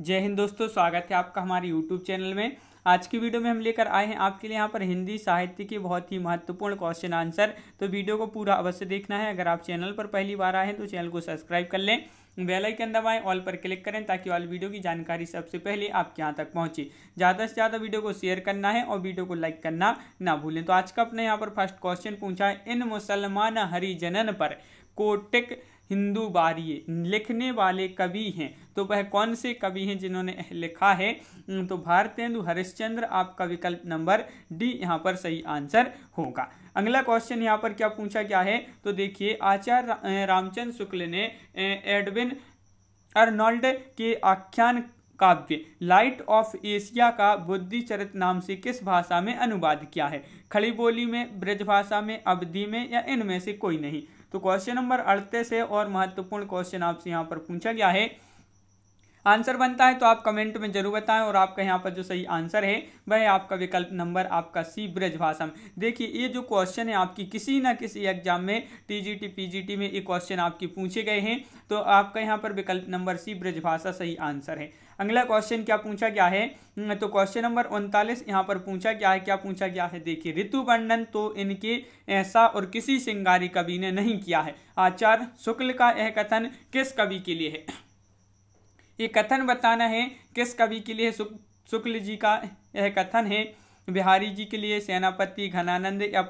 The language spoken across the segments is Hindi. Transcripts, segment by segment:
जय हिंद दोस्तों स्वागत है आपका हमारे यूट्यूब चैनल में आज की वीडियो में हम लेकर आए हैं आपके लिए यहाँ पर हिंदी साहित्य के बहुत ही महत्वपूर्ण क्वेश्चन आंसर तो वीडियो को पूरा अवश्य देखना है अगर आप चैनल पर पहली बार आए हैं तो चैनल को सब्सक्राइब कर लें बेल आइकन दबाएं ऑल पर क्लिक करें ताकि ऑल वीडियो की जानकारी सबसे पहले आपके यहाँ तक पहुँचे ज़्यादा से ज़्यादा वीडियो को शेयर करना है और वीडियो को लाइक करना ना भूलें तो आज का अपने यहाँ पर फर्स्ट क्वेश्चन पूछा है इन मुसलमान हरिजनन पर कोटिक हिंदू बारिये लिखने वाले कवि हैं तो वह कौन से कवि हैं जिन्होंने लिखा है तो भारतेंदु हरिश्चंद्र आपका विकल्प नंबर डी यहाँ पर सही आंसर होगा अगला क्वेश्चन यहाँ पर क्या पूछा गया है तो देखिए आचार्य रामचंद्र शुक्ल ने एडविन अर्नोल्ड के आख्यान काव्य लाइट ऑफ एशिया का बुद्धि चरित नाम से किस भाषा में अनुवाद किया है खड़ी बोली में ब्रज भाषा में अवधि में या इनमें से कोई नहीं तो क्वेश्चन नंबर अड़तीस है और महत्वपूर्ण क्वेश्चन आपसे यहाँ पर पूछा गया है आंसर बनता है तो आप कमेंट में जरूर बताएं और आपका यहाँ पर जो सही आंसर है वह आपका विकल्प नंबर आपका सी ब्रज भाषा देखिए ये जो क्वेश्चन है आपकी किसी ना किसी एग्जाम में टीजीटी पीजीटी में ये क्वेश्चन आपके पूछे गए हैं तो आपका यहाँ पर विकल्प नंबर सी ब्रज भाषा सही आंसर है अगला क्वेश्चन क्या पूछा गया है हम्म, तो क्वेश्चन नंबर उनतालीस यहाँ पर पूछा गया है क्या पूछा गया है देखिए ऋतु वर्णन तो इनके ऐसा और किसी सिंगारी कवि ने नहीं किया है आचार्य शुक्ल का यह कथन किस कवि के लिए है ये कथन बताना है किस कवि के लिए शुक्ल जी का यह कथन है बिहारी जी के लिए सेनापति घनानंद या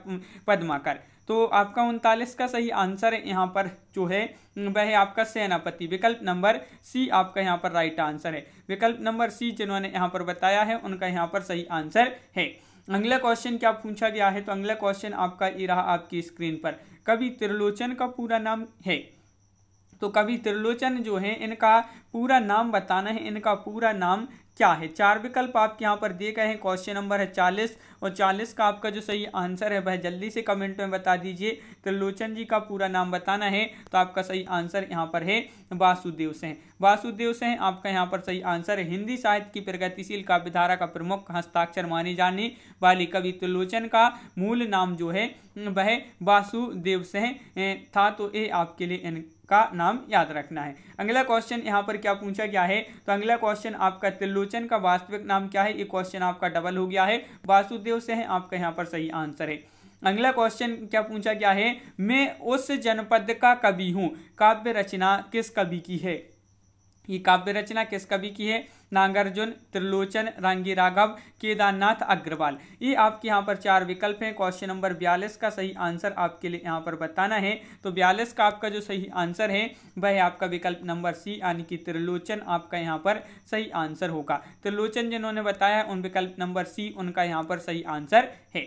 पद्माकर तो आपका उनतालीस का सही आंसर यहाँ पर जो है वह है आपका सेनापति विकल्प नंबर सी आपका यहाँ पर राइट आंसर है विकल्प नंबर सी जिन्होंने यहाँ पर बताया है उनका यहाँ पर सही आंसर है अगला क्वेश्चन क्या पूछा गया है तो अगला क्वेश्चन आपका ये रहा आपकी स्क्रीन पर कवि त्रिलोचन का पूरा नाम है तो कवि त्रिलोचन जो है इनका पूरा नाम बताना है इनका पूरा नाम क्या है चार विकल्प आपके यहाँ पर दिए गए हैं क्वेश्चन नंबर है चालीस और चालीस का आपका जो सही आंसर है वह जल्दी से कमेंट में बता दीजिए त्रिलोचन तो जी का पूरा नाम बताना है तो आपका सही आंसर यहाँ पर है वासुदेव से वासुदेव से आपका यहाँ पर सही आंसर है हिंदी साहित्य की प्रगतिशील काव्यधारा का प्रमुख हस्ताक्षर माने जाने वाली कवि त्रिलोचन का मूल नाम जो है वह वासुदेव से था तो ये आपके लिए का नाम याद रखना है अगला क्वेश्चन यहाँ पर क्या पूछा गया है तो अगला क्वेश्चन आपका त्रिलोचन का वास्तविक नाम क्या है ये क्वेश्चन आपका डबल हो गया है वासुदेव से है आपका यहाँ पर सही आंसर है अगला क्वेश्चन क्या पूछा गया है मैं उस जनपद का कवि हूँ काव्य रचना किस कवि की है ये काव्य रचना किस कवि की है नागार्जुन त्रिलोचन रंगी राघव केदारनाथ अग्रवाल ये आपके यहाँ पर चार विकल्प हैं क्वेश्चन नंबर बयालीस का सही आंसर आपके लिए यहाँ पर बताना है तो बयालीस का आपका जो सही आंसर है वह आपका विकल्प नंबर सी यानी कि त्रिलोचन आपका यहाँ पर सही आंसर होगा त्रिलोचन जिन्होंने बताया उन विकल्प नंबर सी उनका यहाँ पर सही आंसर है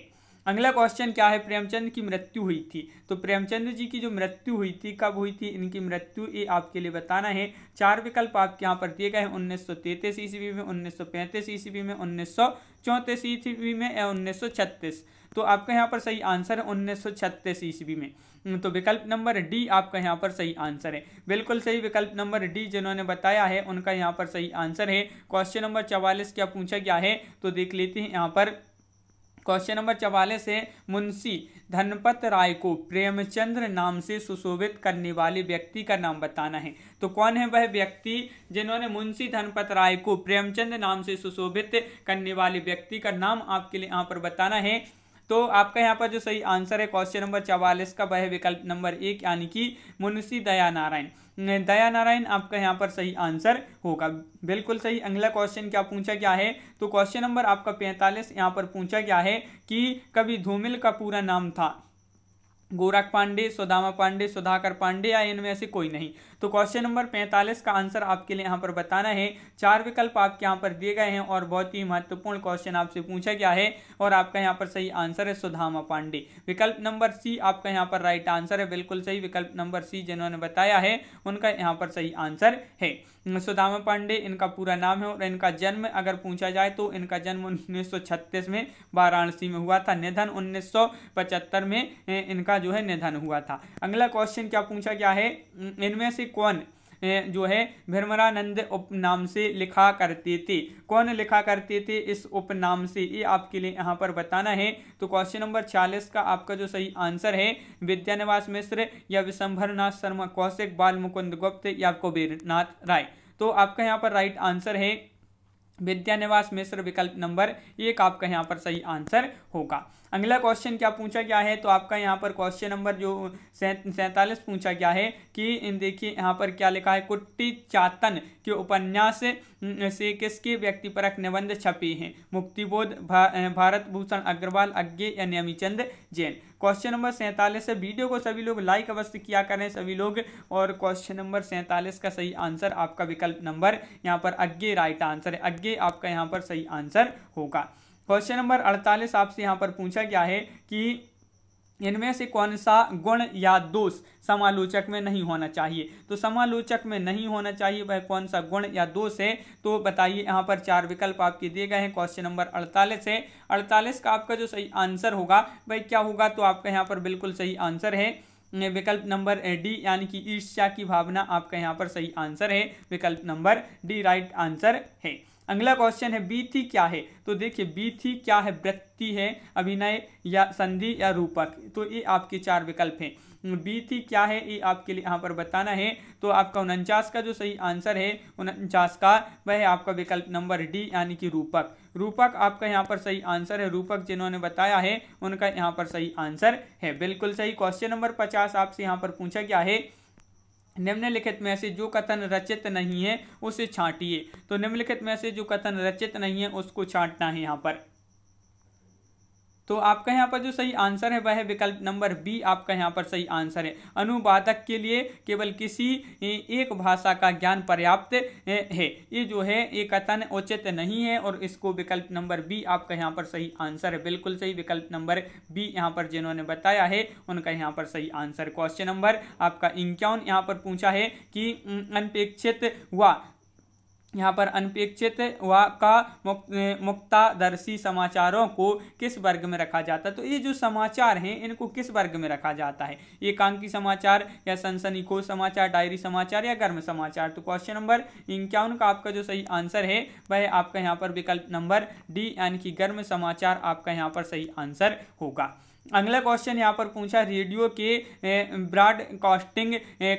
अगला क्वेश्चन क्या है प्रेमचंद की मृत्यु हुई थी तो प्रेमचंद जी की जो मृत्यु हुई थी कब हुई थी इनकी मृत्यु ये आपके लिए बताना है चार विकल्प आपके यहाँ पर दिए गए हैं उन्नीस सौ तैतीस ईस्वी में उन्नीस सौ पैंतीस ईस्वी में उन्नीस सौ चौंतीस ईस्वी में या उन्नीस सौ छत्तीस तो आपका यहाँ पर सही आंसर है उन्नीस सौ छत्तीस ईस्वी में हम्म, तो विकल्प नंबर डी आपका यहाँ पर सही आंसर है बिल्कुल सही विकल्प नंबर डी जिन्होंने बताया है उनका यहाँ पर सही आंसर है क्वेश्चन नंबर चवालीस क्या पूछा गया है तो देख लेते हैं यहाँ पर क्वेश्चन नंबर चवालीस है मुंशी धनपत राय को प्रेमचंद्र नाम से सुशोभित करने वाले व्यक्ति का नाम बताना है तो कौन है वह व्यक्ति जिन्होंने मुंशी धनपत राय को प्रेमचंद नाम से सुशोभित करने वाले व्यक्ति का नाम आपके लिए यहाँ पर बताना है तो आपका यहाँ पर जो सही आंसर है क्वेश्चन नंबर चवालीस का वह विकल्प नंबर एक यानी कि मुंशी दया नारायण दया नारायण आपका यहाँ पर सही आंसर होगा बिल्कुल सही अगला क्वेश्चन क्या पूछा गया है तो क्वेश्चन नंबर आपका पैंतालीस यहाँ पर पूछा गया है कि कभी धूमिल का पूरा नाम था गोरख पांडे सुदामा पांडे सुधाकर पांडे या इनमें से कोई नहीं तो क्वेश्चन नंबर पैंतालीस का आंसर आपके लिए यहाँ पर बताना है चार विकल्प आपके यहाँ पर दिए गए हैं और बहुत ही महत्वपूर्ण क्वेश्चन आपसे पूछा गया है और आपका यहाँ पर सही आंसर है सुधामा पांडे विकल्प नंबर सी आपका यहाँ पर राइट आंसर है बिल्कुल सही विकल्प नंबर सी जिन्होंने बताया है उनका यहाँ पर सही आंसर है सुदामा पांडे इनका पूरा नाम है और इनका जन्म अगर पूछा जाए तो इनका जन्म 1936 में वाराणसी में हुआ था निधन 1975 में इनका जो है निधन हुआ था अगला क्वेश्चन क्या पूछा गया है इनमें से कौन जो है भरमरानंद उपनाम से लिखा करते थे कौन लिखा करते थे इस उपनाम से ये आपके लिए यहाँ पर बताना है तो क्वेश्चन नंबर छियालीस का आपका जो सही आंसर है विद्यानिवास मिश्र या विशंभरनाथ शर्मा कौशिक बाल मुकुंद गुप्त या कबीरनाथ राय तो आपका यहाँ पर राइट आंसर है विद्यानिवास मिश्र विकल्प नंबर एक आपका यहाँ पर सही आंसर होगा अगला क्वेश्चन क्या पूछा गया है तो आपका यहाँ पर क्वेश्चन नंबर जो सैंतालीस पूछा गया है कि देखिए यहाँ पर क्या लिखा है कुट्टी चातन के उपन्यास से किसके व्यक्ति पर निबंध छपे हैं मुक्तिबोध भा, भारत भूषण अग्रवाल अज्ञे या नियमीचंद जैन क्वेश्चन नंबर सैंतालीस है वीडियो को सभी लोग लाइक अवश्य किया करें सभी लोग और क्वेश्चन नंबर सैंतालीस का सही आंसर आपका विकल्प नंबर यहाँ पर अज्ञे राइट आंसर है अज्ञे आपका यहाँ पर सही आंसर होगा क्वेश्चन नंबर अड़तालीस आपसे यहाँ पर पूछा गया है कि इनमें से कौन सा गुण या दोष समालोचक में नहीं होना चाहिए तो समालोचक में नहीं होना चाहिए वह कौन सा गुण या दोष है तो बताइए यहाँ पर चार विकल्प आपके दिए गए हैं क्वेश्चन नंबर अड़तालीस है अड़तालीस का आपका जो सही आंसर होगा भाई क्या होगा तो आपका यहाँ पर बिल्कुल सही आंसर है विकल्प नंबर डी यानी कि ईर्ष्या की भावना आपका यहाँ पर सही आंसर है विकल्प नंबर डी राइट आंसर है अगला क्वेश्चन है बीथी क्या है तो देखिए बीथी क्या है वृत्ति है अभिनय या संधि या रूपक तो ये आपके चार विकल्प हैं बीथी क्या है ये आपके लिए यहाँ पर बताना है तो आपका उनचास का जो सही आंसर है उनचास का वह है आपका विकल्प नंबर डी यानी कि रूपक रूपक आपका यहाँ पर सही आंसर है रूपक जिन्होंने बताया है उनका यहाँ पर सही आंसर है बिल्कुल सही क्वेश्चन नंबर पचास आपसे यहाँ पर पूछा गया है निम्नलिखित में से जो कथन रचित नहीं है उसे छांटिए तो निम्नलिखित में से जो कथन रचित नहीं है उसको छांटना है यहाँ पर तो आपका यहाँ पर जो सही आंसर है वह है विकल्प नंबर बी आपका यहाँ पर सही आंसर है अनुवादक के लिए केवल किसी एक भाषा का ज्ञान पर्याप्त है ये जो है ये कथन उचित नहीं है और इसको विकल्प नंबर बी आपका यहाँ पर सही आंसर है बिल्कुल सही विकल्प नंबर बी यहाँ पर जिन्होंने बताया है उनका यहाँ पर सही आंसर क्वेश्चन नंबर आपका इक्यावन यहाँ पर पूछा है कि अनपेक्षित हुआ यहाँ पर अनपेक्षित व का मुक, मुक्तादर्शी समाचारों को किस वर्ग में रखा जाता है तो ये जो समाचार हैं इनको किस वर्ग में रखा जाता है एकांकी समाचार या सनसनीखोज समाचार डायरी समाचार या गर्म समाचार तो क्वेश्चन नंबर इक्यावन का आपका जो सही आंसर है वह आपका यहाँ पर विकल्प नंबर डी यानी कि गर्म समाचार आपका यहाँ पर सही आंसर होगा अगला क्वेश्चन यहाँ पर पूछा रेडियो के ब्रॉडकास्टिंग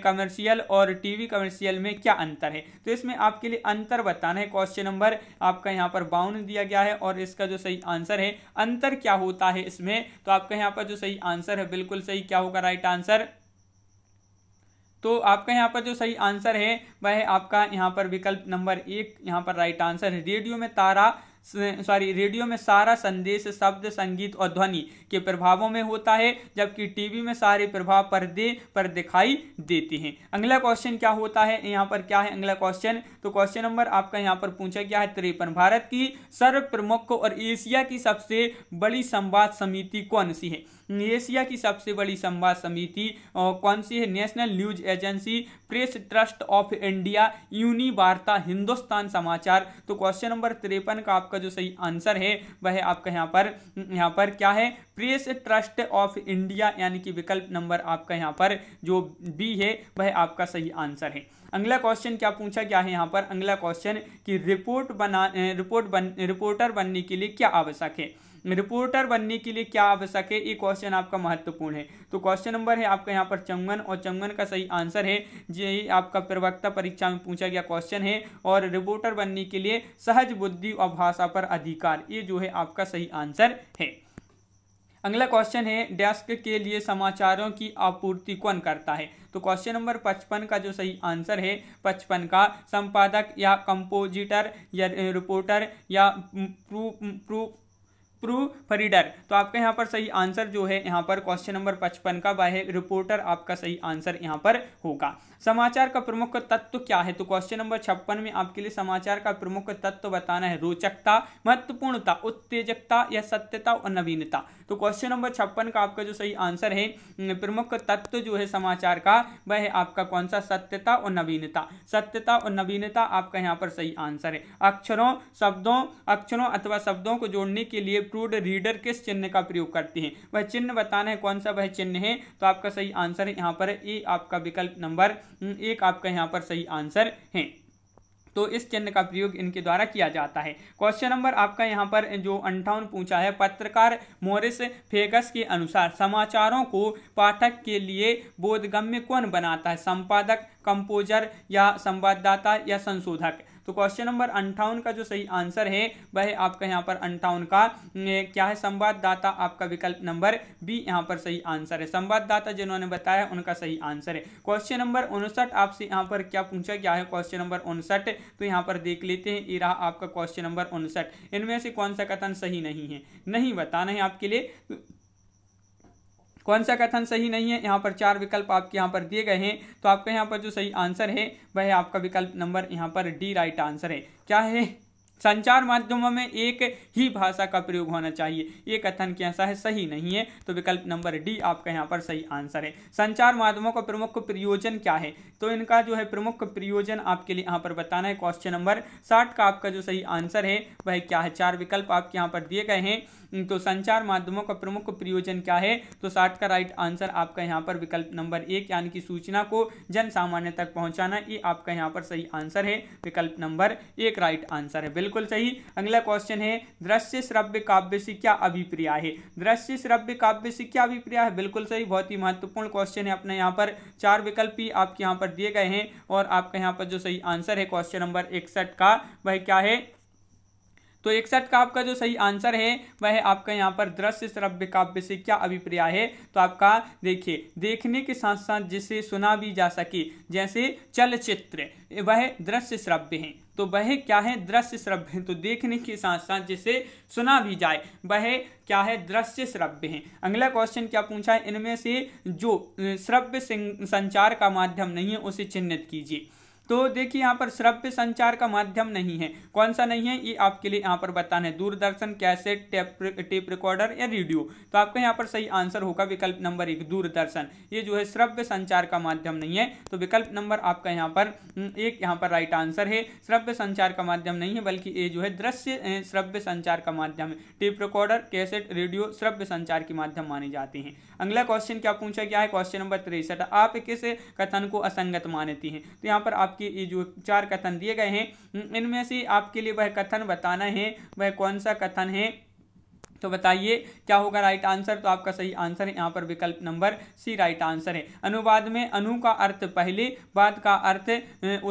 कमर्शियल और टीवी कमर्शियल में क्या अंतर है तो इसमें आपके लिए अंतर बताना है क्वेश्चन नंबर आपका यहाँ पर बाउन दिया गया है और इसका जो सही आंसर है अंतर क्या होता है इसमें तो आपका यहाँ पर जो सही आंसर है बिल्कुल सही क्या होगा राइट आंसर तो आपका यहाँ पर जो सही आंसर है वह आपका यहाँ पर विकल्प नंबर एक यहाँ पर राइट आंसर है रेडियो में तारा सॉरी रेडियो में सारा संदेश शब्द संगीत और ध्वनि के प्रभावों में होता है जबकि टीवी में सारे प्रभाव पर्दे पर दिखाई देते हैं अगला क्वेश्चन क्या होता है यहाँ पर क्या है अगला क्वेश्चन तो क्वेश्चन नंबर आपका यहाँ पर पूछा गया है तिरपन भारत की सर्व प्रमुख और एशिया की सबसे बड़ी संवाद समिति कौन सी है एशिया की सबसे बड़ी संवाद समिति कौन सी है national news agency press trust of India Univarta Hindustan Samachar तो क्वेश्चन नंबर तिरपन का आप आपका जो सही आंसर है वह आपका यहाँ पर यहाँ पर क्या है प्रेस ट्रस्ट ऑफ इंडिया यानी कि विकल्प नंबर आपका यहाँ पर जो बी है वह आपका सही आंसर है अगला क्वेश्चन क्या पूछा गया है यहाँ पर अगला क्वेश्चन कि रिपोर्ट बना रिपोर्ट बन रिपोर्टर बनने के लिए क्या आवश्यक है रिपोर्टर बनने के लिए क्या आवश्यक है ये क्वेश्चन आपका महत्वपूर्ण है तो क्वेश्चन नंबर है आपका यहाँ पर चंगन और चंगन का सही आंसर है ये आपका प्रवक्ता परीक्षा में पूछा गया क्वेश्चन है और रिपोर्टर बनने के लिए सहज बुद्धि और भाषा पर अधिकार ये जो है आपका सही आंसर है अगला क्वेश्चन है डेस्क के लिए समाचारों की आपूर्ति कौन करता है तो क्वेश्चन नंबर पचपन का जो सही आंसर है पचपन का संपादक या कंपोजिटर या रिपोर्टर या प्रूफ प्रूफ प्रूफ फरीडर तो आपका यहाँ पर सही आंसर जो है यहाँ पर क्वेश्चन नंबर पचपन का वह रिपोर्टर आपका सही आंसर यहाँ पर होगा समाचार का प्रमुख तत्व क्या है तो क्वेश्चन नंबर छप्पन में आपके लिए समाचार का प्रमुख तत्व बताना है रोचकता महत्वपूर्णता उत्तेजकता या सत्यता और नवीनता तो क्वेश्चन नंबर छप्पन का आपका जो सही आंसर है प्रमुख तत्व जो है समाचार का वह है आपका कौन सा सत्यता और नवीनता सत्यता और नवीनता आपका यहाँ पर सही आंसर है अक्षरों शब्दों अक्षरों अथवा शब्दों को जोड़ने के लिए इंक्लूड रीडर किस चिन्ह का प्रयोग करती है वह चिन्ह बताना है कौन सा वह चिन्ह है तो आपका सही आंसर यहाँ पर ए आपका विकल्प नंबर एक आपका यहाँ पर सही आंसर है तो इस चिन्ह का प्रयोग इनके द्वारा किया जाता है क्वेश्चन नंबर आपका यहाँ पर जो अंठावन पूछा है पत्रकार मोरिस फेगस के अनुसार समाचारों को पाठक के लिए बोधगम्य कौन बनाता है संपादक कंपोजर या संवाददाता या संशोधक तो क्वेश्चन नंबर अंठावन का जो सही आंसर है वह आपका यहाँ पर अंठावन का क्या है संवाददाता आपका विकल्प नंबर बी यहाँ पर सही आंसर है संवाददाता जिन्होंने बताया उनका सही आंसर है क्वेश्चन नंबर उनसठ आपसे यहाँ पर क्या पूछा गया है क्वेश्चन नंबर उनसठ तो यहाँ पर देख लेते हैं ये रहा आपका क्वेश्चन नंबर उनसठ इनमें से कौन सा कथन सही नहीं है नहीं बताना है आपके लिए कौन सा कथन सही नहीं है यहाँ पर चार विकल्प आपके यहाँ पर दिए गए हैं तो आपका यहाँ पर जो सही आंसर है वह आपका विकल्प नंबर यहाँ पर डी राइट आंसर है क्या है संचार माध्यमों में एक ही भाषा का प्रयोग होना चाहिए ये कथन कैसा है सही नहीं है तो विकल्प नंबर डी आपका यहाँ पर सही आंसर है संचार माध्यमों का प्रमुख प्रयोजन क्या है तो इनका जो है प्रमुख प्रयोजन आपके लिए यहाँ पर बताना है क्वेश्चन नंबर साठ का आपका जो सही आंसर है वह क्या है चार विकल्प आपके यहाँ पर दिए गए हैं तो संचार माध्यमों का प्रमुख प्रयोजन क्या है तो साठ का राइट आंसर आपका यहाँ पर विकल्प नंबर एक यानी कि सूचना को जन सामान्य तक पहुंचाना ये आपका यहाँ पर सही आंसर है विकल्प नंबर एक राइट आंसर है बिल्कुल सही अगला क्वेश्चन है दृश्य श्रव्य काव्य से क्या अभिप्रिया है दृश्य श्रव्य काव्य से क्या अभिप्रिया है बिल्कुल सही बहुत ही महत्वपूर्ण क्वेश्चन है अपने यहाँ पर चार विकल्प ही आपके यहाँ पर दिए गए हैं और आपका यहाँ पर जो सही आंसर है क्वेश्चन नंबर इकसठ का वह क्या है तो इकसठ का आपका जो सही आंसर है वह है आपका यहाँ पर दृश्य श्रव्य काव्य से क्या अभिप्रिया है तो आपका देखिए देखने के साथ साथ जिसे सुना भी जा सके जैसे चलचित्र वह दृश्य श्रव्य है तो वह क्या है दृश्य श्रव्य है तो देखने के साथ साथ जिसे सुना भी जाए वह क्या है दृश्य श्रव्य है अगला क्वेश्चन क्या पूछा है इनमें से जो श्रव्य संचार का माध्यम नहीं है उसे चिन्हित कीजिए तो देखिए यहाँ पर श्रव्य संचार का माध्यम नहीं है कौन सा नहीं है ये आपके लिए यहाँ पर बताना है Doordarshan cassette tape tape recorder या रेडियो तो आपका यहाँ पर सही आंसर होगा विकल्प नंबर एक दूरदर्शन ये जो है श्रव्य संचार का माध्यम नहीं है तो विकल्प नंबर आपका यहाँ पर हम्म, एक यहाँ पर राइट आंसर है श्रव्य संचार का माध्यम नहीं है बल्कि ये जो है दृश्य श्रव्य संचार का माध्यम है टेप रिकॉर्डर कैसेट रेडियो श्रव्य संचार के माध्यम माने जाते हैं अगला क्वेश्चन क्या पूछा गया है क्वेश्चन नंबर तिरसठ आप किस कथन को असंगत मानती हैं तो यहाँ पर आपके ये जो चार कथन दिए गए हैं इनमें से आपके लिए वह कथन बताना है वह कौन सा कथन है तो बताइए क्या होगा राइट आंसर तो आपका सही आंसर है यहाँ पर विकल्प नंबर सी राइट आंसर है अनुवाद में अनु का अर्थ पहले बाद का अर्थ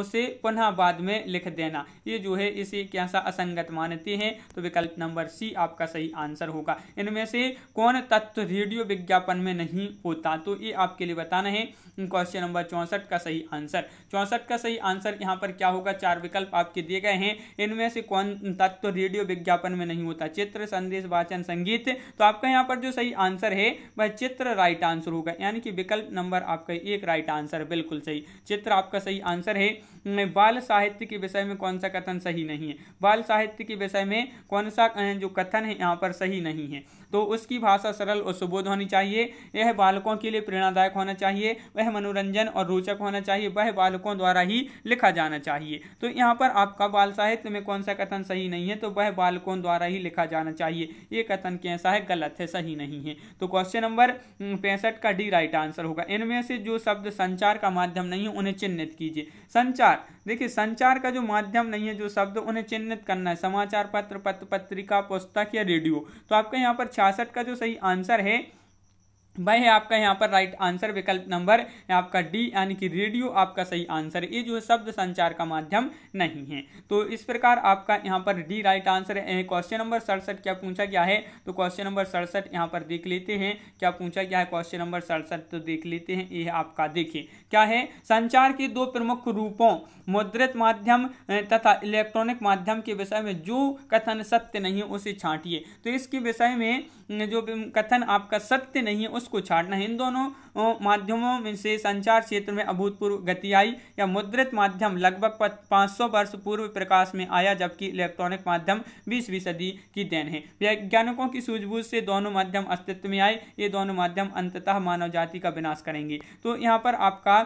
उसे पुनः बाद में लिख देना ये जो है इसे कैसा असंगत मानते हैं तो विकल्प नंबर सी आपका सही आंसर होगा इनमें से कौन तत्व रेडियो विज्ञापन में नहीं होता तो ये आपके लिए बताना है क्वेश्चन नंबर चौंसठ का सही आंसर चौंसठ का सही आंसर यहाँ पर क्या होगा चार विकल्प आपके दिए गए हैं इनमें से कौन तत्व रेडियो विज्ञापन में नहीं होता चित्र संदेश वाचन ऑप्शन संगीत तो आपका यहाँ पर जो सही आंसर है वह चित्र राइट आंसर होगा यानी कि विकल्प नंबर आपका एक राइट आंसर बिल्कुल सही चित्र आपका सही आंसर है हम्म, बाल साहित्य के विषय में कौन सा कथन सही नहीं है बाल साहित्य के विषय में कौन सा जो कथन है यहाँ पर सही नहीं है तो उसकी भाषा सरल और सुबोध होनी चाहिए यह बालकों के लिए प्रेरणादायक होना चाहिए वह मनोरंजन और रोचक होना चाहिए वह बालकों द्वारा ही लिखा जाना चाहिए तो यहाँ पर आपका बाल साहित्य में कौन सा कथन सही नहीं है तो वह बालकों द्वारा ही लिखा जाना चाहिए एक कथन के ऐसा है गलत है सही नहीं है तो क्वेश्चन हम्म, नंबर पैंसठ का डी राइट आंसर होगा इनमें से जो शब्द संचार का माध्यम नहीं है उन्हें चिन्हित कीजिए संचार देखिए संचार का जो माध्यम नहीं है जो शब्द उन्हें चिन्हित करना है समाचार पत्र पत्र पत्रिका पुस्तक या रेडियो तो आपका यहाँ पर छियासठ का जो सही आंसर है वह है आपका यहाँ पर राइट आंसर विकल्प नंबर आपका डी यानी कि रेडियो आपका सही आंसर ये जो है शब्द संचार का माध्यम नहीं है तो इस प्रकार आपका यहाँ पर डी राइट आंसर है क्वेश्चन नंबर सड़सठ क्या पूछा गया है तो क्वेश्चन नंबर सड़सठ यहाँ पर देख लेते हैं क्या पूछा गया है क्वेश्चन नंबर सड़सठ तो देख लेते हैं ये आपका देखिए क्या है संचार के दो प्रमुख रूपों मुद्रित माध्यम तथा इलेक्ट्रॉनिक माध्यम के विषय में जो कथन सत्य नहीं है उसे छाटिए तो इसके विषय में जो कथन आपका सत्य नहीं है उसको छाटना इन दोनों माध्यमों में से संचार क्षेत्र में अभूतपूर्व गति आई या मुद्रित माध्यम लगभग 500 वर्ष पूर्व प्रकाश में आया जबकि इलेक्ट्रॉनिक माध्यम बीसवीं सदी की देन है वैज्ञानिकों की सूझबूझ से दोनों माध्यम अस्तित्व में आए ये दोनों माध्यम अंततः मानव जाति का विनाश करेंगे तो यहाँ पर आपका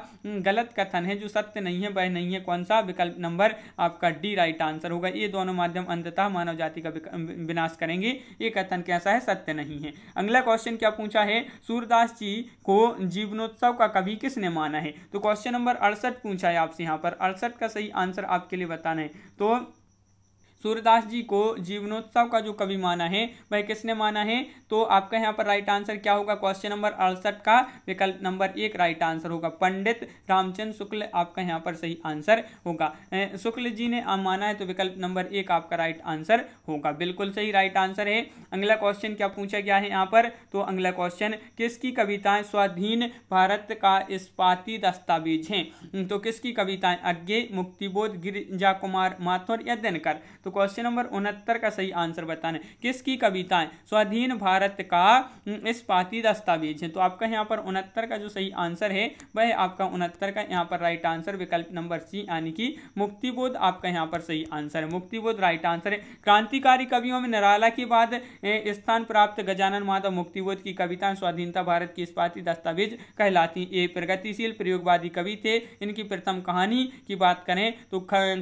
गलत कथन है जो सत्य नहीं है वह नहीं है कौन सा विकल्प नंबर आपका डी राइट आंसर होगा ये दोनों माध्यम अंततः मानव जाति का विनाश करेंगे ये कथन कैसा है सत्य नहीं है अगला क्वेश्चन क्या पूछा है सूरदास जी को जीवनोत्सव का कवि किसने माना है तो क्वेश्चन नंबर अड़सठ पूछा है आपसे यहाँ पर अड़सठ का सही आंसर आपके लिए बताना है तो सूर्यदास जी को जीवनोत्सव का जो कवि माना है वह किसने माना है तो आपका यहाँ पर राइट आंसर क्या होगा क्वेश्चन नंबर अड़सठ का विकल्प नंबर एक राइट आंसर होगा पंडित रामचंद शुक्ल आपका यहाँ पर सही आंसर होगा शुक्ल जी ने माना है तो विकल्प नंबर एक आपका राइट आंसर होगा बिल्कुल सही राइट आंसर है अगला क्वेश्चन क्या पूछा गया है यहाँ पर तो अगला क्वेश्चन किसकी कविताएं स्वाधीन भारत का इस्पाती दस्तावेज हैं तो किसकी कविताएं अज्ञे मुक्तिबोध गिरिजा कुमार माथुर या दिनकर तो क्वेश्चन नंबर उनहत्तर का सही आंसर बताना है किसकी कविताएं स्वाधीन भारत का इस पाती दस्तावेज है तो आपका यहाँ पर उनहत्तर का जो सही आंसर है वह आपका उनहत्तर का यहाँ पर राइट आंसर विकल्प नंबर सी यानी कि मुक्तिबोध आपका यहाँ पर सही आंसर है मुक्तिबोध राइट आंसर है क्रांतिकारी कवियों में निराला के बाद स्थान प्राप्त गजानन माधव मुक्तिबोध की कविताएं स्वाधीनता भारत की इस्पाती दस्तावेज कहलाती ये प्रगतिशील प्रयोगवादी कवि थे इनकी प्रथम कहानी की बात करें तो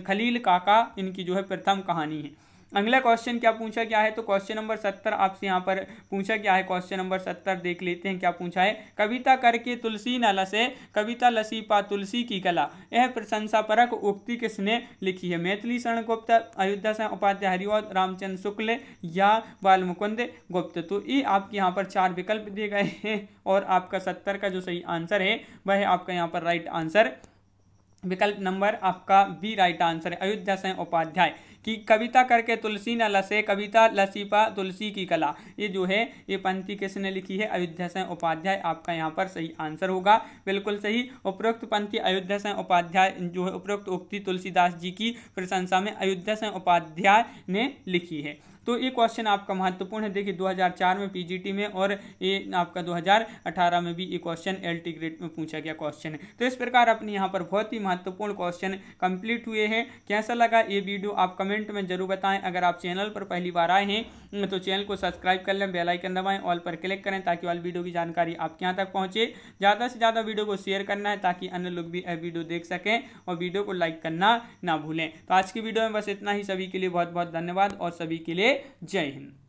खलील काका इनकी जो है प्रथम कहानी कहानी है अगला क्वेश्चन क्या पूछा गया है तो क्वेश्चन नंबर सत्तर आपसे यहाँ पर पूछा गया है क्वेश्चन नंबर सत्तर देख लेते हैं क्या पूछा है कविता करके तुलसी न लसे कविता लसी पा तुलसी की कला यह प्रशंसा परक उक्ति किसने लिखी है मैथिली शरण गुप्त अयोध्या से उपाध्याय हरिवाद रामचंद्र शुक्ल या बालमुकुंद गुप्त तो ये आपके यहाँ पर चार विकल्प दिए गए हैं और आपका सत्तर का जो सही आंसर है वह आपका यहाँ पर राइट आंसर विकल्प नंबर आपका बी राइट आंसर है अयोध्या से उपाध्याय कि कविता करके तुलसी न लसे कविता लसीपा तुलसी की कला ये जो है ये पंक्ति किसने लिखी है अयोध्या सिंह उपाध्याय आपका यहाँ पर सही आंसर होगा बिल्कुल सही उपरोक्त पंक्ति अयोध्या सिंह उपाध्याय जो है उपरोक्त उक्ति तुलसीदास जी की प्रशंसा में अयोध्या सिंह उपाध्याय ने लिखी है तो ये क्वेश्चन आपका महत्वपूर्ण है देखिए 2004 में पीजीटी में और ये आपका 2018 में भी ये क्वेश्चन एलटी ग्रेड में पूछा गया क्वेश्चन है तो इस प्रकार अपने यहाँ पर बहुत ही महत्वपूर्ण क्वेश्चन कंप्लीट हुए हैं कैसा लगा ये वीडियो आप कमेंट कमेंट में जरूर बताएं अगर आप चैनल पर पहली बार आए हैं हम्म, तो चैनल को सब्सक्राइब कर लें बेलाइकन दबाएं ऑल पर क्लिक करें ताकि ऑल वीडियो की जानकारी आपके यहाँ तक पहुँचे ज़्यादा से ज़्यादा वीडियो को शेयर करना है ताकि अन्य लोग भी यह वीडियो देख सकें और वीडियो को लाइक करना ना भूलें तो आज की वीडियो में बस इतना ही सभी के लिए बहुत बहुत धन्यवाद और सभी के लिए जय हिंद